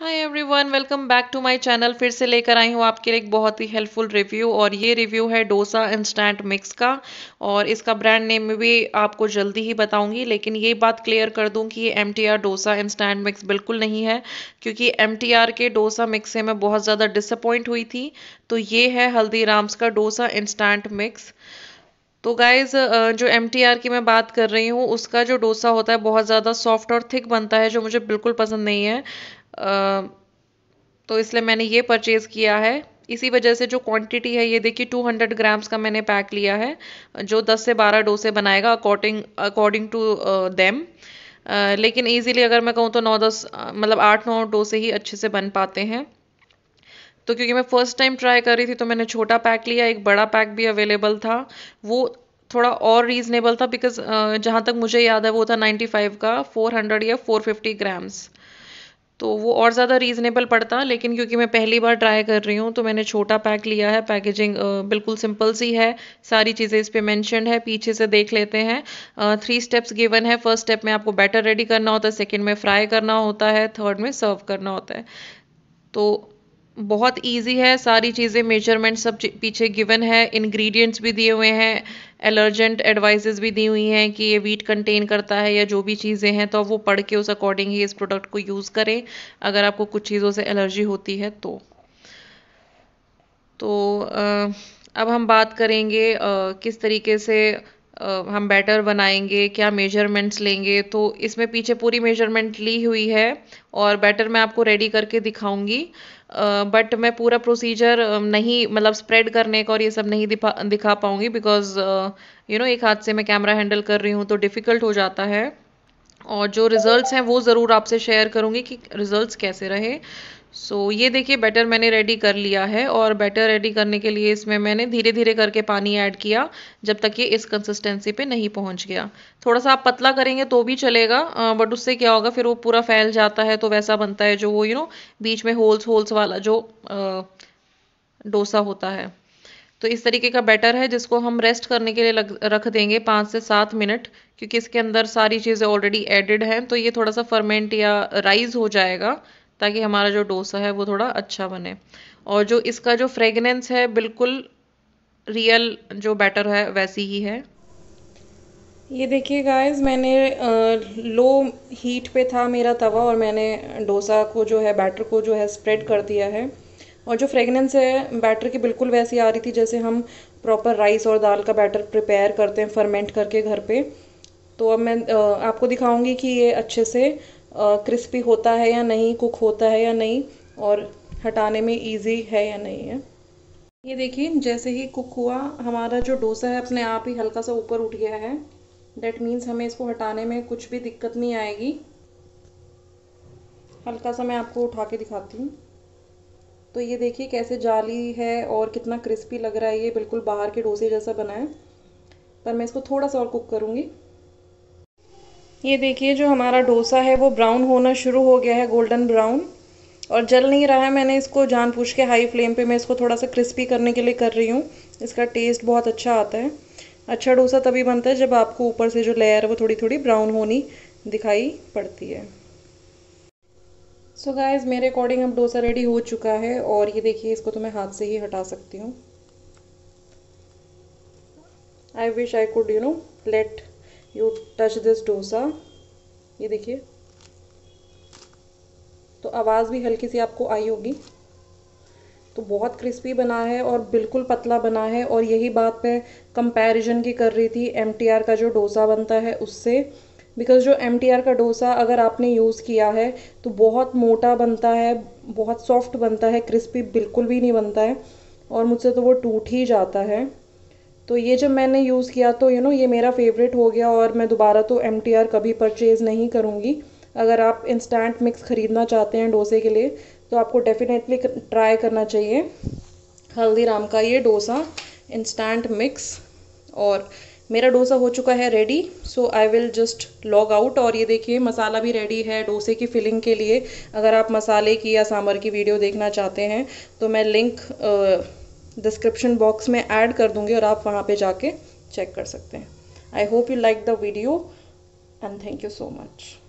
hi everyone welcome back to my channel फिर से लेकर आई हूँ आपके लिए एक बहुत ही हेल्पफुल रिव्यू और ये रिव्यू है डोसा इंस्टेंट मिक्स का और इसका ब्रांड नेम भी आपको जल्दी ही बताऊंगी लेकिन ये बात क्लियर कर दूं कि ये एम डोसा इंस्टेंट मिक्स बिल्कुल नहीं है क्योंकि एम के डोसा मिक्स से मैं बहुत ज़्यादा डिसअपॉइंट हुई थी तो ये है हल्दीराम्स का डोसा इंस्टेंट मिक्स तो गाइज़ जो एम की मैं बात कर रही हूँ उसका जो डोसा होता है बहुत ज़्यादा सॉफ्ट और थिक बनता है जो मुझे बिल्कुल पसंद नहीं है तो इसलिए मैंने ये परचेज़ किया है इसी वजह से जो क्वांटिटी है ये देखिए 200 ग्राम्स का मैंने पैक लिया है जो 10 से 12 डोसे बनाएगा अकॉर्डिंग अकॉर्डिंग टू देम लेकिन इजीली अगर मैं कहूँ तो 9-10 मतलब 8-9 डोसे ही अच्छे से बन पाते हैं तो क्योंकि मैं फ़र्स्ट टाइम ट्राई कर रही थी तो मैंने छोटा पैक लिया एक बड़ा पैक भी अवेलेबल था वो थोड़ा और रीजनेबल था बिकॉज जहाँ तक मुझे याद है वो था 95 का 400 या 450 ग्राम्स तो वो और ज़्यादा रीज़नेबल पड़ता लेकिन क्योंकि मैं पहली बार ट्राई कर रही हूँ तो मैंने छोटा पैक लिया है पैकेजिंग बिल्कुल सिंपल सी है सारी चीज़ें इस पर मैंशन है पीछे से देख लेते हैं थ्री स्टेप्स गिवन है फर्स्ट स्टेप में आपको बैटर रेडी करना होता है सेकेंड में फ्राई करना होता है थर्ड में सर्व करना होता है तो बहुत इजी है सारी चीज़ें मेजरमेंट सब पीछे गिवन है इंग्रेडिएंट्स भी दिए हुए हैं एलर्जेंट एडवाइजेस भी दी हुई हैं कि ये वीट कंटेन करता है या जो भी चीज़ें हैं तो वो पढ़ के उस अकॉर्डिंग ही इस प्रोडक्ट को यूज़ करें अगर आपको कुछ चीज़ों से एलर्जी होती है तो तो अब हम बात करेंगे किस तरीके से हम बैटर बनाएंगे क्या मेजरमेंट्स लेंगे तो इसमें पीछे पूरी मेजरमेंट ली हुई है और बैटर मैं आपको रेडी करके दिखाऊंगी बट मैं पूरा प्रोसीजर नहीं मतलब स्प्रेड करने का और ये सब नहीं दिखा दिखा पाऊँगी बिकॉज यू नो एक हाथ से मैं कैमरा हैंडल कर रही हूँ तो डिफ़िकल्ट हो जाता है और जो रिज़ल्ट्स हैं वो ज़रूर आपसे शेयर करूँगी कि रिज़ल्ट्स कैसे रहे सो so, ये देखिए बैटर मैंने रेडी कर लिया है और बैटर रेडी करने के लिए इसमें मैंने धीरे धीरे करके पानी ऐड किया जब तक ये इस कंसिस्टेंसी पे नहीं पहुंच गया थोड़ा सा आप पतला करेंगे तो भी चलेगा बट उससे क्या होगा फिर वो पूरा फैल जाता है तो वैसा बनता है जो वो यू नो बीच में होल्स होल्स वाला जो डोसा होता है तो इस तरीके का बैटर है जिसको हम रेस्ट करने के लिए लग, रख देंगे पाँच से सात मिनट क्योंकि इसके अंदर सारी चीज़ें ऑलरेडी एडेड हैं तो ये थोड़ा सा फर्मेंट या राइज हो जाएगा ताकि हमारा जो डोसा है वो थोड़ा अच्छा बने और जो इसका जो फ्रेगनेंस है बिल्कुल रियल जो बैटर है वैसी ही है ये देखिए गाइस मैंने लो हीट पे था मेरा तवा और मैंने डोसा को जो है बैटर को जो है स्प्रेड कर दिया है और जो फ्रेगनेंस है बैटर की बिल्कुल वैसी आ रही थी जैसे हम प्रॉपर राइस और दाल का बैटर प्रिपेयर करते हैं फर्मेंट करके घर पे तो अब मैं आपको दिखाऊंगी कि ये अच्छे से क्रिस्पी होता है या नहीं कुक होता है या नहीं और हटाने में इजी है या नहीं है ये देखिए जैसे ही कुक हुआ हमारा जो डोसा है अपने आप ही हल्का सा ऊपर उठ गया है डेट मीन्स हमें इसको हटाने में कुछ भी दिक्कत नहीं आएगी हल्का सा मैं आपको उठा के दिखाती हूँ तो ये देखिए कैसे जाली है और कितना क्रिस्पी लग रहा है ये बिल्कुल बाहर के डोसे जैसा बना है पर मैं इसको थोड़ा सा और कुक करूँगी ये देखिए जो हमारा डोसा है वो ब्राउन होना शुरू हो गया है गोल्डन ब्राउन और जल नहीं रहा है मैंने इसको जान पूछ के हाई फ्लेम पे मैं इसको थोड़ा सा क्रिस्पी करने के लिए कर रही हूँ इसका टेस्ट बहुत अच्छा आता है अच्छा डोसा तभी बनता है जब आपको ऊपर से जो लेयर है वो थोड़ी थोड़ी ब्राउन होनी दिखाई पड़ती है सो so गाइज मेरे अकॉर्डिंग अब डोसा रेडी हो चुका है और ये देखिए इसको तो मैं हाथ से ही हटा सकती हूँ I wish I could you know let you touch this dosa ये देखिए तो आवाज़ भी हल्की सी आपको आई होगी तो बहुत क्रिस्पी बना है और बिल्कुल पतला बना है और यही बात मैं कंपैरिजन की कर रही थी एम का जो डोसा बनता है उससे बिकॉज़ जो एम का डोसा अगर आपने यूज़ किया है तो बहुत मोटा बनता है बहुत सॉफ्ट बनता है क्रिस्पी बिल्कुल भी नहीं बनता है और मुझसे तो वो टूट ही जाता है तो ये जब मैंने यूज़ किया तो यू नो ये मेरा फेवरेट हो गया और मैं दोबारा तो एम कभी परचेज़ नहीं करूँगी अगर आप इंस्टेंट मिक्स ख़रीदना चाहते हैं डोसे के लिए तो आपको डेफ़िनेटली ट्राई करना चाहिए हल्दीराम का ये डोसा इंस्टेंट मिक्स और मेरा डोसा हो चुका है ready so I will just log out और ये देखिए मसाला भी रेडी है डोसे की फिलिंग के लिए अगर आप मसाले की या सांभर की वीडियो देखना चाहते हैं तो मैं लिंक आ, डिस्क्रिप्शन बॉक्स में ऐड कर दूंगी और आप वहाँ पे जाके चेक कर सकते हैं I hope you like the video and thank you so much